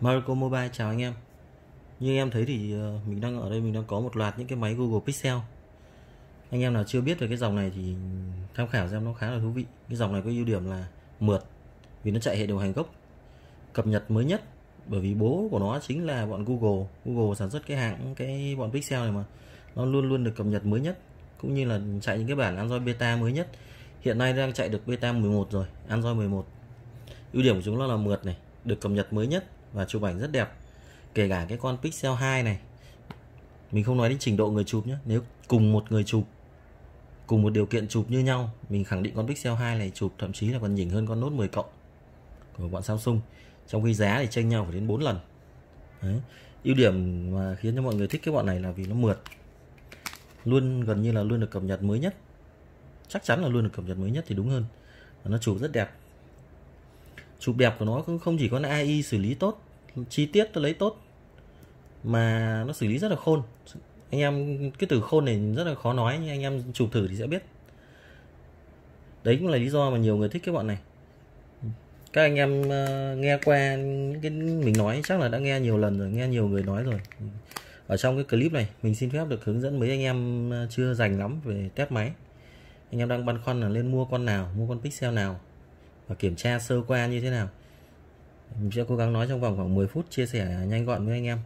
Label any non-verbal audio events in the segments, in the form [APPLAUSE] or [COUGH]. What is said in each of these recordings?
Marco Mobile chào anh em Như em thấy thì ờ, mình đang ở đây mình đang có một loạt những cái máy Google Pixel Anh em nào chưa biết về cái dòng này thì tham khảo xem nó khá là thú vị Cái dòng này có ưu điểm là mượt vì nó chạy hệ điều hành gốc cập nhật mới nhất bởi vì bố của nó chính là bọn Google Google sản xuất cái hãng cái bọn Pixel này mà nó luôn luôn được cập nhật mới nhất cũng như là chạy những cái bản Android beta mới nhất hiện nay đang chạy được beta 11 rồi Android 11 ưu điểm của chúng nó là mượt này được cập nhật mới nhất và chụp ảnh rất đẹp kể cả cái con Pixel 2 này mình không nói đến trình độ người chụp nhé nếu cùng một người chụp cùng một điều kiện chụp như nhau mình khẳng định con Pixel 2 này chụp thậm chí là còn nhỉnh hơn con nốt 10 cộng của bọn Samsung trong khi giá thì chênh nhau phải đến 4 lần Đấy. ưu điểm mà khiến cho mọi người thích cái bọn này là vì nó mượt luôn gần như là luôn được cập nhật mới nhất chắc chắn là luôn được cập nhật mới nhất thì đúng hơn và nó chụp rất đẹp chụp đẹp của nó cũng không chỉ có AI xử lý tốt chi tiết nó lấy tốt mà nó xử lý rất là khôn anh em cái từ khôn này rất là khó nói nhưng anh em chụp thử thì sẽ biết đấy cũng là lý do mà nhiều người thích cái bọn này các anh em uh, nghe qua những cái mình nói chắc là đã nghe nhiều lần rồi nghe nhiều người nói rồi ở trong cái clip này mình xin phép được hướng dẫn mấy anh em ờ, chưa dành lắm về test máy anh em đang băn khoăn là nên mua con nào mua con pixel nào và kiểm tra sơ qua như thế nào mình sẽ cố gắng nói trong vòng khoảng 10 phút chia sẻ nhanh gọn với anh em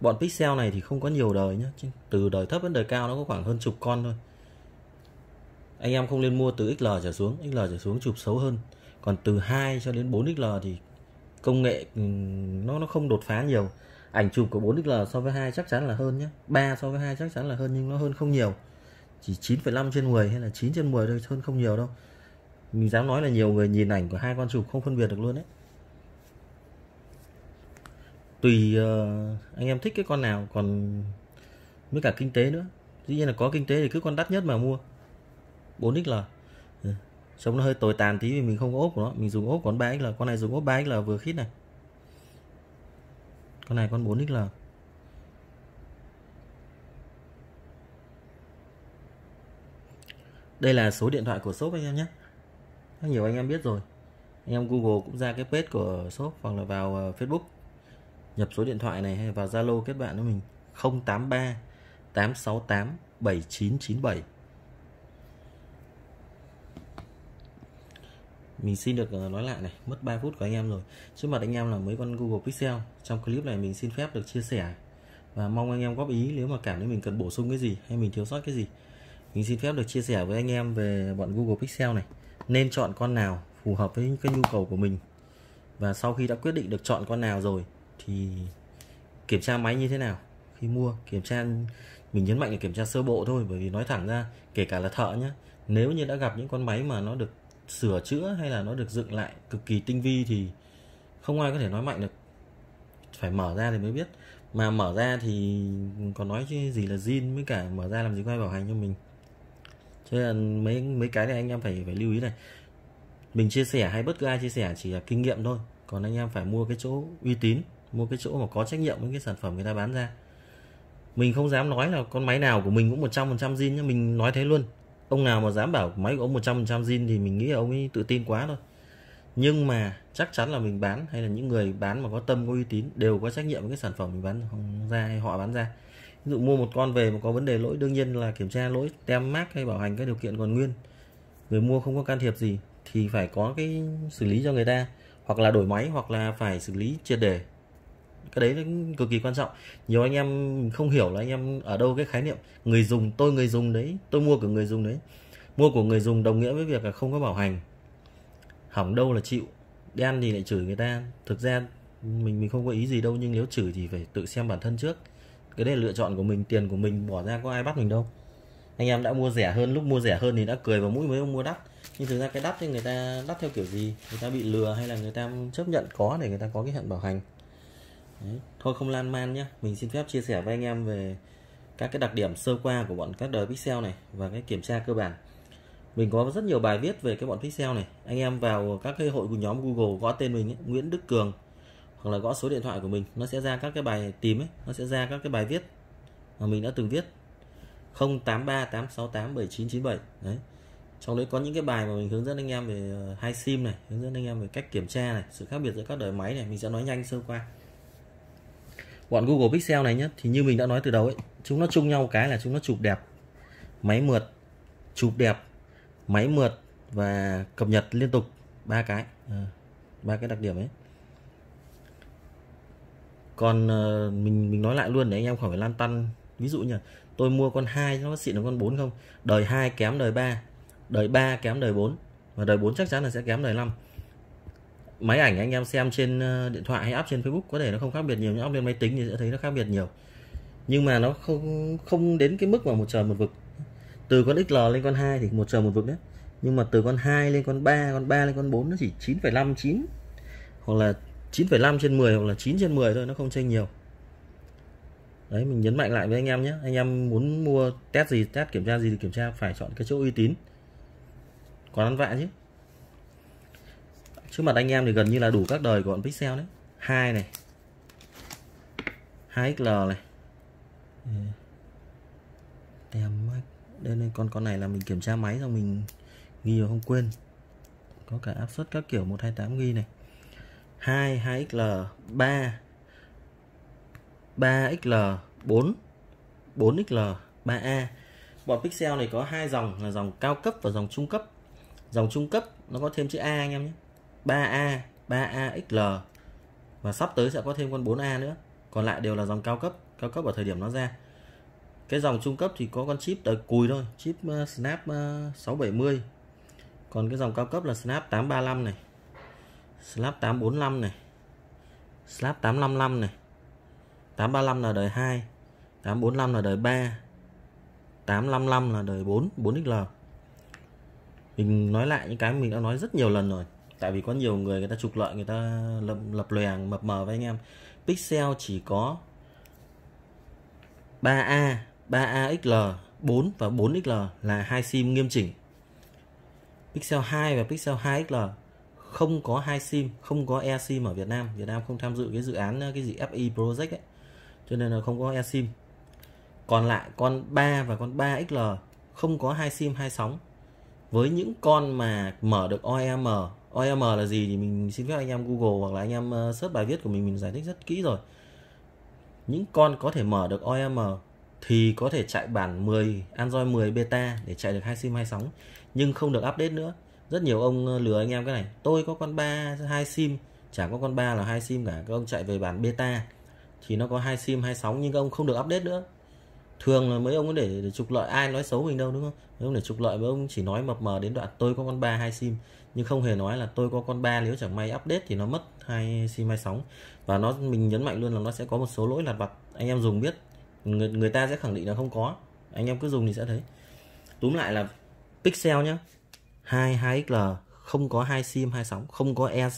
bọn pixel này thì không có nhiều đời nhé từ đời thấp đến đời cao nó có khoảng hơn chục con thôi anh em không nên mua từ XL trở xuống XL trở xuống chụp xấu hơn còn từ 2 cho đến 4 XL thì công nghệ ừ, nó nó không đột phá nhiều ảnh chụp của 4 XL so với 2 chắc chắn là hơn nhé 3 so với 2 chắc chắn là hơn nhưng nó hơn không nhiều chỉ 9,5 trên 10 hay là 9 trên 10 thôi hơn không nhiều đâu mình dám nói là nhiều người nhìn ảnh của hai con chụp không phân biệt được luôn đấy tùy uh, anh em thích cái con nào còn với cả kinh tế nữa dĩ nhiên là có kinh tế thì cứ con đắt nhất mà mua 4xl ừ. trông nó hơi tồi tàn tí vì mình không có ốp của nó mình dùng ốp con 3xl con này dùng ốp 3xl vừa khít này con này con 4xl đây là số điện thoại của shop anh em nhé nhiều anh em biết rồi anh em google cũng ra cái page của shop hoặc là vào ờ, facebook nhập số điện thoại này hay vào zalo kết bạn với mình 083 868 7997 mình xin được ờ, nói lại này mất 3 phút của anh em rồi trước mặt anh em là mấy con Google Pixel trong clip này mình xin phép được chia sẻ và mong anh em góp ý nếu mà cảm thấy mình cần bổ sung cái gì hay mình thiếu sót cái gì mình xin phép được chia sẻ với anh em về bọn Google Pixel này nên chọn con nào phù hợp với cái nhu cầu của mình và sau khi đã quyết định được chọn con nào rồi thì kiểm tra máy như thế nào khi mua kiểm tra mình nhấn mạnh là kiểm tra sơ bộ thôi bởi vì nói thẳng ra kể cả là thợ nhé nếu như đã gặp những con máy mà nó được sửa chữa hay là nó được dựng lại cực kỳ tinh vi thì không ai có thể nói mạnh được phải mở ra thì mới biết mà mở ra thì còn nói chứ gì là zin với cả mở ra làm gì có ai bảo hành cho mình cho nên mấy mấy cái này anh em phải phải lưu ý này mình chia sẻ hay bất cứ ai chia sẻ chỉ là kinh nghiệm thôi còn anh em phải mua cái chỗ uy tín mua cái chỗ mà có trách nhiệm với cái sản phẩm người ta bán ra mình không dám nói là con máy nào của mình cũng 100% zin nhá mình nói thế luôn ông nào mà dám bảo máy của ông 100% zin thì mình nghĩ là ông ấy tự tin quá thôi nhưng mà chắc chắn là mình bán hay là những người bán mà có tâm có uy tín đều có trách nhiệm với cái sản phẩm mình bán ra hay họ bán ra ví dụ mua một con về mà có vấn đề lỗi đương nhiên là kiểm tra lỗi tem mát hay bảo hành các điều kiện còn nguyên người mua không có can thiệp gì thì phải có cái xử lý cho người ta hoặc là đổi máy hoặc là phải xử lý triệt đề cái đấy cực kỳ quan trọng nhiều anh em không hiểu là anh em ở đâu cái khái niệm người dùng tôi người dùng đấy tôi mua của người dùng đấy mua của người dùng đồng nghĩa với việc là không có bảo hành hỏng đâu là chịu đen thì lại chửi người ta thực ra mình mình không có ý gì đâu nhưng nếu chửi thì phải tự xem bản thân trước cái đấy là lựa chọn của mình tiền của mình bỏ ra có ai bắt mình đâu anh em đã mua rẻ hơn lúc mua rẻ hơn thì đã cười vào mũi mấy ông mua đắt nhưng thực ra cái đắt thì người ta đắt theo kiểu gì người ta bị lừa hay là người ta chấp nhận có để người ta có cái hạn bảo hành đấy. thôi không lan man nhé mình xin phép chia sẻ với anh em về các cái đặc điểm sơ qua của bọn các đời pixel này và cái kiểm tra cơ bản mình có rất nhiều bài viết về cái bọn pixel này anh em vào các cái hội của nhóm google gõ tên mình ấy, nguyễn đức cường hoặc là gõ số điện thoại của mình nó sẽ ra các cái bài tìm ấy nó sẽ ra các cái bài viết mà mình đã từng viết 083 868 7997 đấy trong đấy có những cái bài mà mình hướng dẫn anh em về ờ, hai sim này hướng dẫn anh em về cách kiểm tra này sự khác biệt giữa các đời máy này mình sẽ nói nhanh sơ qua bọn Google Pixel này nhé thì như mình đã nói từ đầu ấy chúng nó chung nhau cái là chúng nó chụp đẹp máy mượt chụp đẹp máy mượt và cập nhật liên tục ba cái ờ, ba cái đặc điểm ấy còn uh, ờ, mình mình nói lại luôn để anh em khỏi phải lan tăn ví dụ nhỉ tôi mua con hai nó xịn được con 4 không đời 2 kém đời 3 đời 3 kém đời 4 và đời 4 chắc chắn là sẽ kém đời 5 máy ảnh anh em xem trên ờ, điện thoại hay app trên Facebook có thể nó không khác biệt nhiều nhưng app lên máy tính thì sẽ thấy nó khác biệt nhiều nhưng mà nó không không đến cái mức mà một trời một vực từ con XL lên con 2 thì một trời một vực đấy nhưng mà từ con 2 lên con 3 con 3 lên con 4 nó chỉ 9,5 9 hoặc là 9,5 trên 10 hoặc là 9 trên 10 thôi nó không chênh nhiều đấy mình nhấn mạnh lại với anh em nhé anh em muốn mua test gì test kiểm tra gì thì kiểm tra phải chọn cái chỗ uy tín còn ăn vạ chứ trước mặt anh em thì gần như là đủ các đời của bọn pixel đấy hai này 2XL này tem max đây này con con này là mình kiểm tra máy xong mình ghi rồi không quên có cả áp suất các kiểu 128 ghi này 2 2XL 3 3XL 4 4XL 3A bọn pixel này có hai dòng là dòng cao cấp và dòng trung cấp dòng trung cấp nó có thêm chữ A anh em nhé 3A 3AXL và sắp tới sẽ có thêm con 4A nữa còn lại đều là dòng cao cấp cao cấp ở thời điểm nó ra cái dòng trung cấp thì có con chip tới cùi thôi chip uh, Snap ờ, uh, 670 còn cái dòng cao cấp là Snap 835 này slab 845 này slab 855 này 835 là đời 2 845 là đời 3 855 là đời 4 4XL mình nói lại những cái mình đã nói rất nhiều lần rồi tại vì có nhiều người người ta trục lợi người ta lập, lập lòe mập mờ với anh em pixel chỉ có 3A 3AXL 4 và 4XL là hai sim nghiêm chỉnh Pixel 2 và Pixel 2XL không có hai sim không có e sim ở Việt Nam Việt Nam không tham dự cái dự án cái gì FI e project ấy cho nên là không có e sim còn lại con 3 và con 3 XL không có hai sim hai sóng với những con mà mở được OEM OEM là gì thì mình xin phép anh em Google hoặc là anh em ờ, search bài viết của mình mình giải thích rất kỹ rồi những con có thể mở được OEM thì có thể chạy bản 10 Android 10 beta để chạy được hai sim hai sóng nhưng không được update nữa rất nhiều ông ờ, lừa anh em cái này tôi có con ba hai sim chả có con ba là hai sim cả các ông chạy về bản beta thì nó có hai sim hai sóng nhưng các ông không được update nữa thường là mấy ông để, để trục lợi ai nói xấu mình đâu đúng không mấy ông để trục lợi mấy ông chỉ nói mập mờ đến đoạn tôi có con ba hai sim nhưng không hề nói là tôi có con ba nếu chẳng may update thì nó mất hai sim hai sóng và nó mình nhấn mạnh luôn là nó sẽ có một số lỗi lặt vặt anh em dùng biết người, người ta sẽ khẳng định là không có anh em cứ dùng thì sẽ thấy túm lại là pixel nhá 2 2XL không có hai sim hai sóng, không có e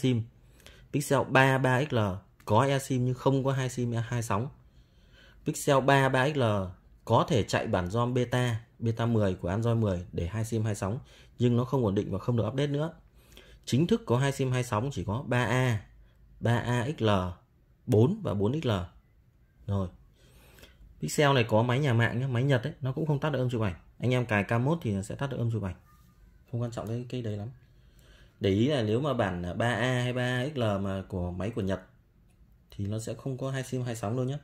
Pixel 3 3XL có e nhưng không có hai sim hai sóng. Pixel 3 3XL có thể chạy bản ROM beta, beta 10 của Android 10 để hai sim hai sóng nhưng nó không ổn định và không được update nữa. Chính thức có hai sim hai sóng chỉ có 3A, 3AXL, 4 và 4XL. Rồi. Pixel này có máy nhà mạng nhé, máy Nhật ấy, nó cũng không tắt được âm chụp ảnh. Anh em cài K1 thì sẽ tắt được âm chụp ảnh không quan trọng đến cái đấy lắm để ý là nếu mà bản 3A hay 3XL mà của máy của Nhật thì nó sẽ không có hai sim hai sóng đâu nhé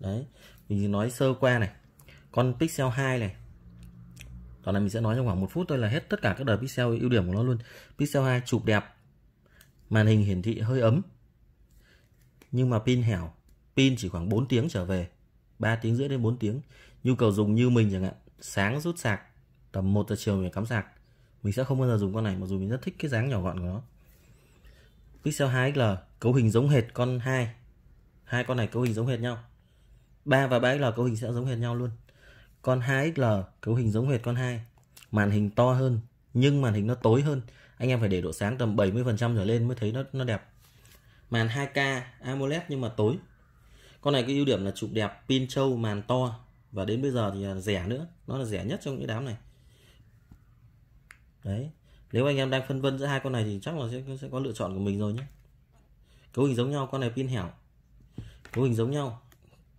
đấy mình nói sơ qua này con Pixel 2 này đó là mình sẽ nói trong khoảng một phút thôi là hết tất cả các đời Pixel ưu điểm của nó luôn Pixel 2 chụp đẹp màn hình hiển thị hơi ấm nhưng mà pin hẻo pin chỉ khoảng 4 tiếng trở về 3 tiếng rưỡi đến 4 tiếng nhu cầu dùng như mình chẳng hạn sáng rút sạc tầm 1 giờ chiều mình cắm sạc mình sẽ không bao giờ dùng con này mặc dù mình rất thích cái dáng nhỏ gọn của nó Pixel 2XL cấu hình giống hệt con 2 hai con này cấu hình giống hệt nhau 3 và 3XL cấu hình sẽ giống hệt nhau luôn con 2XL cấu hình giống hệt con 2 màn hình to hơn nhưng màn hình nó tối hơn anh em phải để độ sáng tầm 70% trở lên mới thấy nó nó đẹp màn 2K AMOLED nhưng mà tối con này cái ưu điểm là chụp đẹp pin trâu màn to và đến bây giờ thì rẻ nữa nó là rẻ nhất trong những đám này đấy nếu anh em đang phân vân giữa hai con này thì chắc là sẽ, sẽ có lựa chọn của mình rồi nhé cấu hình giống nhau con này pin hẻo cấu hình giống nhau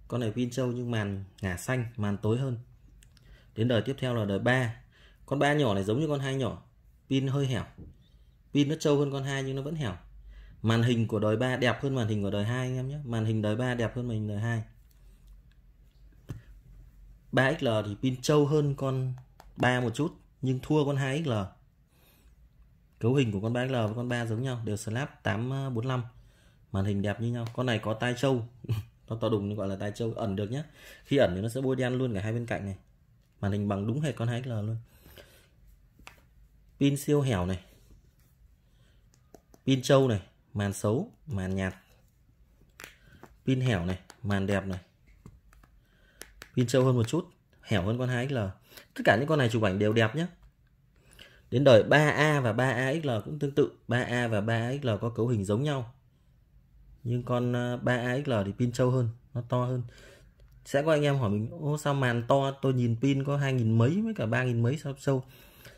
con này pin trâu nhưng màn ngả xanh màn tối hơn đến đời tiếp theo là đời 3 con ba nhỏ này giống như con hai nhỏ pin hơi hẻo pin nó trâu hơn con hai nhưng nó vẫn hẻo màn hình của đời 3 đẹp hơn màn hình của đời 2 anh em nhé màn hình đời 3 đẹp hơn màn hình đời 2 3XL thì pin trâu hơn con 3 một chút nhưng thua con 2XL. Cấu hình của con 3XL và con 3 giống nhau, đều slab à, 845. Màn hình đẹp như nhau. Con này có tai trâu. [LAUGHS] nó to đùng gọi là tai trâu ẩn được nhé. Khi ẩn thì nó sẽ bôi đen luôn cả hai bên cạnh này. Màn hình bằng đúng hệt con 2XL luôn. Pin siêu hẻo này. Pin trâu này, màn xấu, màn nhạt. Pin hẻo này, màn đẹp này. Pin trâu hơn một chút, hẻo hơn con 2XL tất cả những con này chụp ảnh đều đẹp nhé đến đời 3A và 3AXL cũng tương tự 3A và 3AXL có cấu hình giống nhau nhưng con 3AXL ờ, thì pin trâu hơn nó to hơn sẽ có anh em hỏi mình ô sao màn to tôi nhìn pin có hai nghìn mấy với cả ba nghìn mấy sao sâu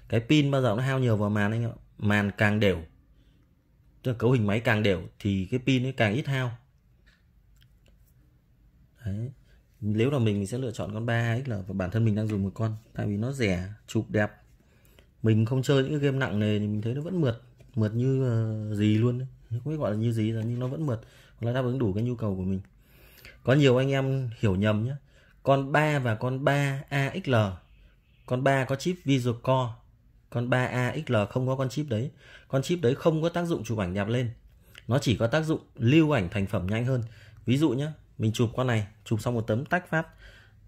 cái pin bao giờ nó hao nhiều vào màn anh ạ màn càng đều tức là cấu hình máy càng đều thì cái pin nó càng ít hao đấy nếu là mình, mình sẽ lựa chọn con 3XL và bản thân mình đang dùng một con tại vì nó rẻ chụp đẹp mình không chơi những cái game nặng này thì mình thấy nó vẫn mượt mượt như uh, gì luôn đấy. không biết gọi là như gì là nhưng nó vẫn mượt nó đáp ứng đủ cái nhu cầu của mình có nhiều anh em hiểu nhầm nhé con 3 và con 3 AXL con 3 có chip Visual Core con 3 AXL không có con chip đấy con chip đấy không có tác dụng chụp ảnh đẹp lên nó chỉ có tác dụng lưu ảnh thành phẩm nhanh hơn ví dụ nhé mình chụp con này chụp xong một tấm tách phát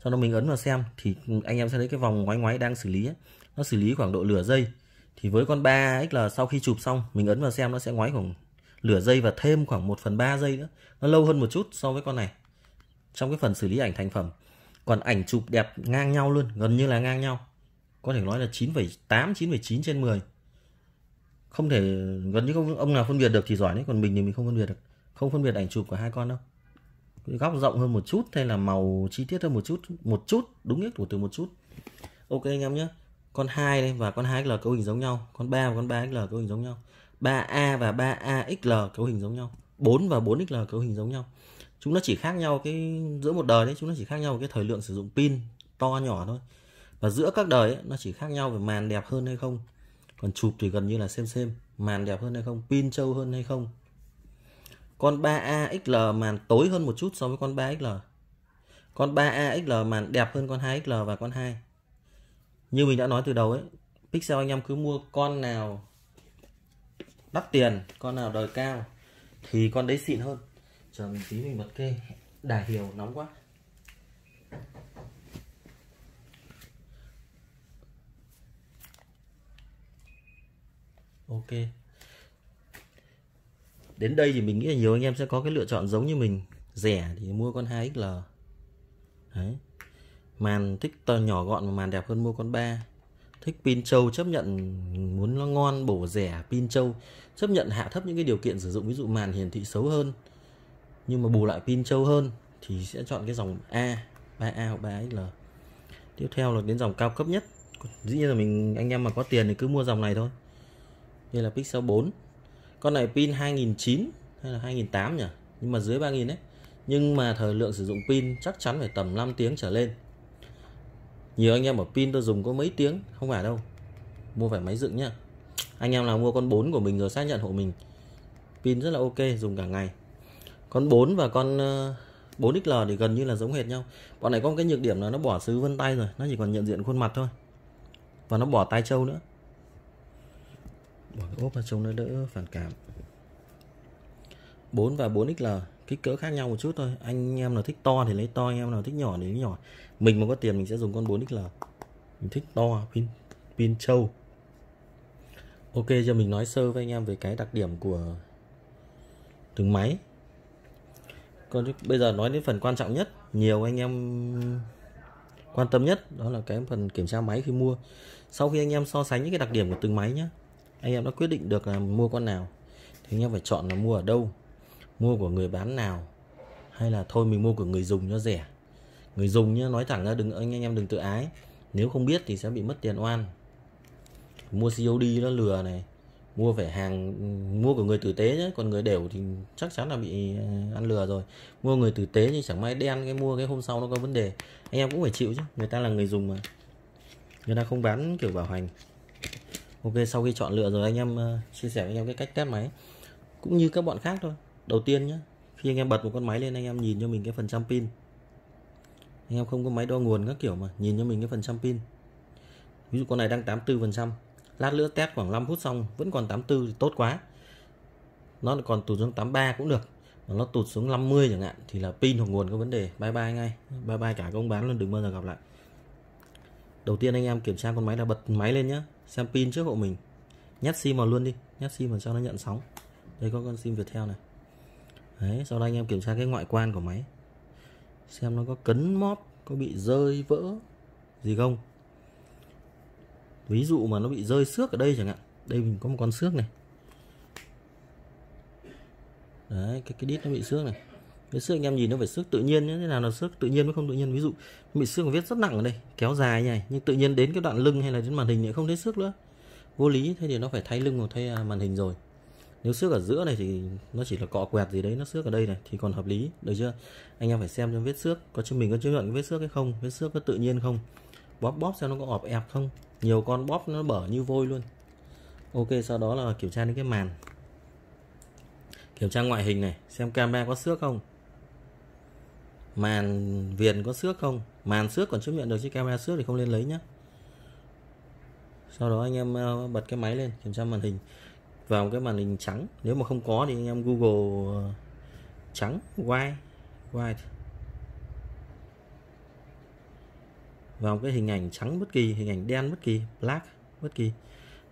sau đó mình ấn vào xem thì anh em sẽ thấy cái vòng ngoái ngoái đang xử lý ấy. nó xử lý khoảng độ lửa dây thì với con 3 x là sau khi chụp xong mình ấn vào xem nó sẽ ngoái khoảng lửa dây và thêm khoảng 1 phần 3 giây nữa nó lâu hơn một chút so với con này trong cái phần xử lý ảnh thành phẩm còn ảnh chụp đẹp ngang nhau luôn gần như là ngang nhau có thể nói là 9,8 9,9 trên 10 không thể gần như không ông nào phân biệt được thì giỏi đấy còn mình thì mình không phân biệt được không phân biệt ảnh chụp của hai con đâu góc rộng hơn một chút hay là màu chi tiết hơn một chút một chút đúng nghĩa của từ một chút ok anh em nhé con 2 đây và con 2xl cấu hình giống nhau con 3 và con 3xl cấu hình giống nhau 3a và 3axl cấu hình giống nhau 4 và 4xl cấu hình giống nhau chúng nó chỉ khác nhau cái giữa một đời đấy chúng nó chỉ khác nhau cái thời lượng sử dụng pin to nhỏ thôi và giữa các đời ấy, nó chỉ khác nhau về màn đẹp hơn hay không còn chụp thì gần như là xem xem màn đẹp hơn hay không pin trâu hơn hay không con 3AXL màn tối hơn một chút so với con 3XL. Con 3AXL màn đẹp hơn con 2XL và con 2. Như mình đã nói từ đầu ấy, Pixel anh em cứ mua con nào đắt tiền, con nào đời cao thì con đấy xịn hơn. Chờ mình tí mình bật kê, đà hiểu nóng quá. Ok đến đây thì mình nghĩ là nhiều anh em sẽ có cái lựa chọn giống như mình rẻ thì mua con 2XL đấy màn thích to nhỏ gọn và màn đẹp hơn mua con 3 thích pin trâu chấp nhận muốn nó ngon bổ rẻ pin trâu chấp nhận hạ thấp những cái điều kiện sử dụng ví dụ màn hiển thị xấu hơn nhưng mà bù lại pin trâu hơn thì sẽ chọn cái dòng A 3A hoặc 3XL tiếp theo là đến dòng cao cấp nhất dĩ nhiên là mình anh em mà có tiền thì cứ mua dòng này thôi đây là Pixel 4 con này pin 2009 hay là 2008 nhỉ nhưng mà dưới 3000 đấy nhưng mà thời lượng sử dụng pin chắc chắn phải tầm 5 tiếng trở lên nhiều anh em ở pin tôi dùng có mấy tiếng không phải đâu mua phải máy dựng nhá anh em nào mua con 4 của mình rồi xác nhận hộ mình pin rất là ok dùng cả ngày con 4 và con 4XL ờ, thì gần như là giống hệt nhau bọn này có một cái nhược điểm là nó bỏ xứ vân tay rồi nó chỉ còn nhận diện khuôn mặt thôi và nó bỏ tai trâu nữa bỏ cái ốp vào trông nó đỡ phản cảm 4 và 4XL kích cỡ khác nhau một chút thôi anh em nào thích to thì lấy to anh em nào thích nhỏ thì lấy nhỏ mình mà có tiền mình sẽ dùng con 4XL mình thích to pin pin trâu ok giờ mình nói sơ với anh em về cái đặc điểm của từng máy còn bây giờ nói đến phần quan trọng nhất nhiều anh em quan tâm nhất đó là cái phần kiểm tra máy khi mua sau khi anh em so sánh những cái đặc điểm của từng máy nhé anh em đã quyết định được là mua con nào thì anh em phải chọn là mua ở đâu mua của người bán nào hay là thôi mình mua của người dùng cho rẻ người dùng nhá nói thẳng ra đừng anh anh em đừng tự ái nếu không biết thì sẽ bị mất tiền oan mua COD nó lừa này mua phải hàng mua của người tử tế nhé, còn người đều thì chắc chắn là bị à, ăn lừa rồi mua người tử tế thì chẳng may đen cái mua cái hôm sau nó có vấn đề anh em cũng phải chịu chứ người ta là người dùng mà người ta không bán kiểu bảo hành ok sau khi chọn lựa rồi anh em ờ, chia sẻ với anh em cái cách test máy cũng như các bạn khác thôi đầu tiên nhé khi anh em bật một con máy lên anh em nhìn cho mình cái phần trăm pin anh em không có máy đo nguồn các kiểu mà nhìn cho mình cái phần trăm pin ví dụ con này đang 84 phần trăm lát nữa test khoảng 5 phút xong vẫn còn 84 thì tốt quá nó còn tụt xuống 83 cũng được mà nó tụt xuống 50 chẳng hạn thì là pin hoặc nguồn có vấn đề bye bye ngay bye bye cả công bán luôn đừng bao giờ gặp lại đầu tiên anh em kiểm tra con máy là bật máy lên nhé xem pin trước hộ mình nhét sim vào luôn đi nhét sim vào cho nó nhận sóng đây có con sim Viettel này đấy sau đó anh em kiểm tra cái ngoại quan của máy xem nó có cấn móp có bị rơi vỡ gì không ví dụ mà nó bị rơi xước ở đây chẳng hạn đây mình có một con xước này đấy cái cái đít nó bị xước này cái xước anh em nhìn nó phải xước tự nhiên nhé thế nào là xước tự nhiên mới không tự nhiên ví dụ bị xương mà viết rất nặng ở đây kéo dài như này nhưng tự nhiên đến cái đoạn lưng hay là đến màn hình thì không thấy xước nữa vô lý thế thì nó phải thay lưng hoặc thay à, màn hình rồi nếu xước ở giữa này thì nó chỉ là cọ quẹt gì đấy nó xước ở đây này thì còn hợp lý được chưa anh em phải xem cho vết xước có chứng mình có chứng nhận vết xước hay không vết xước có tự nhiên không bóp bóp xem nó có ọp ẹp không nhiều con bóp nó bở như vôi luôn ok sau đó là kiểm tra đến cái màn kiểm tra ngoại hình này xem camera có xước không màn viền có xước không màn xước còn chấp nhận được chứ camera xước thì không nên lấy nhá. sau đó anh em ờ, bật cái máy lên kiểm tra màn hình vào cái màn hình trắng nếu mà không có thì anh em google ờ, trắng white white vào cái hình ảnh trắng bất kỳ hình ảnh đen bất kỳ black bất kỳ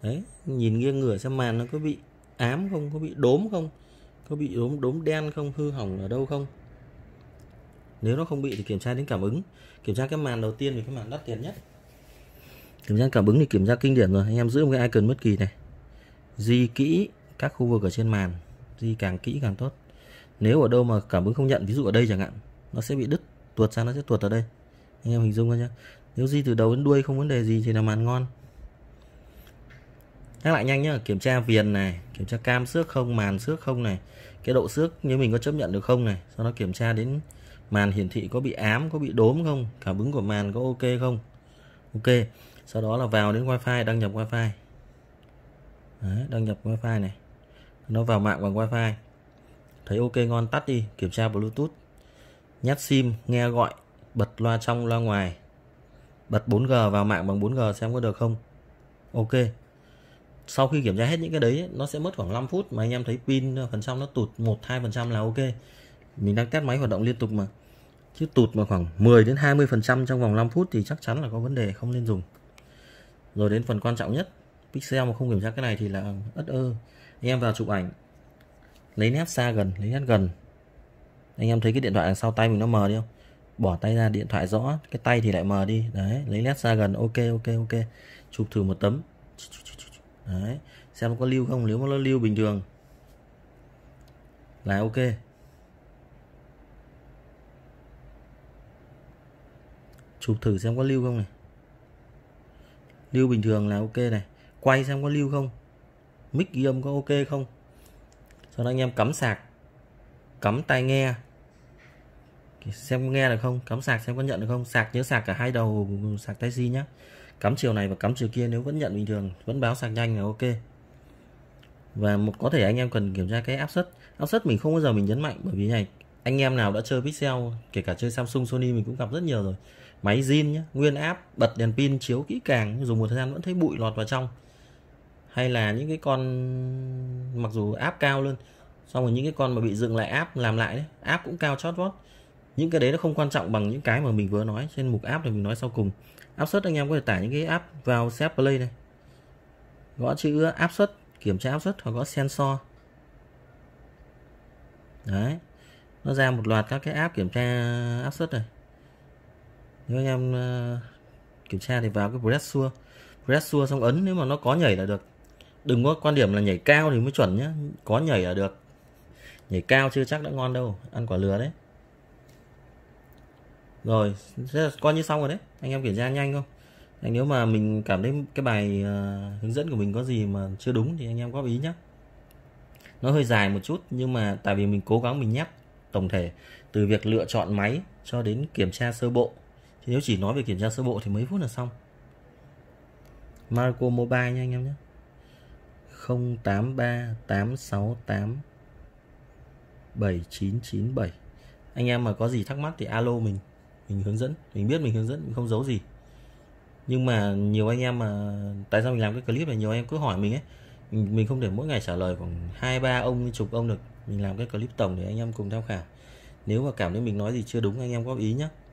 đấy nhìn nghiêng ngửa xem màn nó có bị ám không có bị đốm không có bị đốm đốm đen không hư hỏng ở đâu không nếu nó không bị thì kiểm tra đến cảm ứng kiểm tra cái màn đầu tiên vì cái màn đắt tiền nhất kiểm tra cảm ứng thì kiểm tra kinh điển rồi anh em giữ một cái icon bất kỳ này di kỹ các khu vực ở trên màn di càng kỹ càng tốt nếu ở đâu mà cảm ứng không nhận ví dụ ở đây chẳng hạn nó sẽ bị đứt tuột ra nó sẽ tuột ở đây anh em hình dung ra nhé nếu di từ đầu đến đuôi không vấn đề gì thì là màn ngon nhắc lại nhanh nhá kiểm tra viền này kiểm tra cam xước không màn xước không này cái độ xước như mình có chấp nhận được không này sau đó kiểm tra đến màn hiển thị có bị ám có bị đốm không cảm ứng của màn có ok không ok sau đó là vào đến wi-fi đăng nhập wifi Đấy, đăng nhập wi-fi này nó vào mạng bằng wi-fi. thấy ok ngon tắt đi kiểm tra bluetooth nhát sim nghe gọi bật loa trong loa ngoài bật 4G vào mạng bằng 4G xem có được không ok sau khi kiểm tra hết những cái đấy nó sẽ mất khoảng 5 phút mà anh em thấy pin phần trăm nó tụt 1 2 phần trăm là ok mình đang test máy hoạt động liên tục mà chứ tụt mà khoảng 10 đến 20 phần trăm trong vòng 5 phút thì chắc chắn là có vấn đề không nên dùng rồi đến phần quan trọng nhất pixel mà không kiểm tra cái này thì là ất ơ anh em vào chụp ảnh lấy nét xa gần lấy nét gần anh em thấy cái điện thoại đằng sau tay mình nó mờ đi không bỏ tay ra điện thoại rõ cái tay thì lại mờ đi đấy lấy nét xa gần ok ok ok chụp thử một tấm đấy xem có lưu không nếu mà nó lưu bình thường là ok chụp thử xem có lưu không này lưu bình thường là ok này quay xem có lưu không mic ghi âm có ok không sau đó anh em cắm sạc cắm tai nghe xem nghe được không cắm sạc xem có nhận được không sạc nhớ sạc cả hai đầu sạc tai si nhé cắm chiều này và cắm chiều kia nếu vẫn nhận bình thường vẫn báo sạc nhanh là ok và một có thể anh em cần kiểm tra cái áp suất áp suất mình không bao giờ mình nhấn mạnh bởi vì này anh em nào đã chơi pixel kể cả chơi samsung sony mình cũng gặp rất nhiều rồi máy zin nhé nguyên áp bật đèn pin chiếu kỹ càng dùng một thời gian vẫn thấy bụi lọt vào trong hay là những cái con mặc dù áp cao luôn xong rồi những cái con mà bị dựng lại áp làm lại đấy áp cũng cao chót vót những cái đấy nó không quan trọng bằng những cái mà mình vừa nói trên mục áp thì mình nói sau cùng áp suất anh em có thể tải những cái áp vào set play này gõ chữ áp suất kiểm tra áp suất hoặc gõ sensor đấy nó ra một loạt các cái áp kiểm tra áp suất này nếu anh em ờ, kiểm tra thì vào cái pressure pressure xong ấn nếu mà nó có nhảy là được đừng có quan điểm là nhảy cao thì mới chuẩn nhé có nhảy là được nhảy cao chưa chắc đã ngon đâu ăn quả lừa đấy rồi thế là coi như xong rồi đấy anh em kiểm tra nhanh không anh nếu mà mình cảm thấy cái bài uh, hướng dẫn của mình có gì mà chưa đúng thì anh em góp ý nhé nó hơi dài một chút nhưng mà tại vì mình cố gắng mình nhắc tổng thể từ việc lựa chọn máy cho đến kiểm tra sơ bộ Chứ nếu chỉ nói về kiểm tra sơ bộ thì mấy phút là xong. Marco Mobile nha anh em nhé. 083 868 7997. Anh em mà có gì thắc mắc thì alo mình, mình hướng dẫn, mình biết mình hướng dẫn, mình không giấu gì. Nhưng mà nhiều anh em mà tại sao mình làm cái clip này nhiều anh em cứ hỏi mình ấy. mình không thể mỗi ngày trả lời khoảng hai ba ông chục ông được. Mình làm cái clip tổng để anh em cùng tham khảo. Nếu mà cảm thấy mình nói gì chưa đúng anh em góp ý nhé.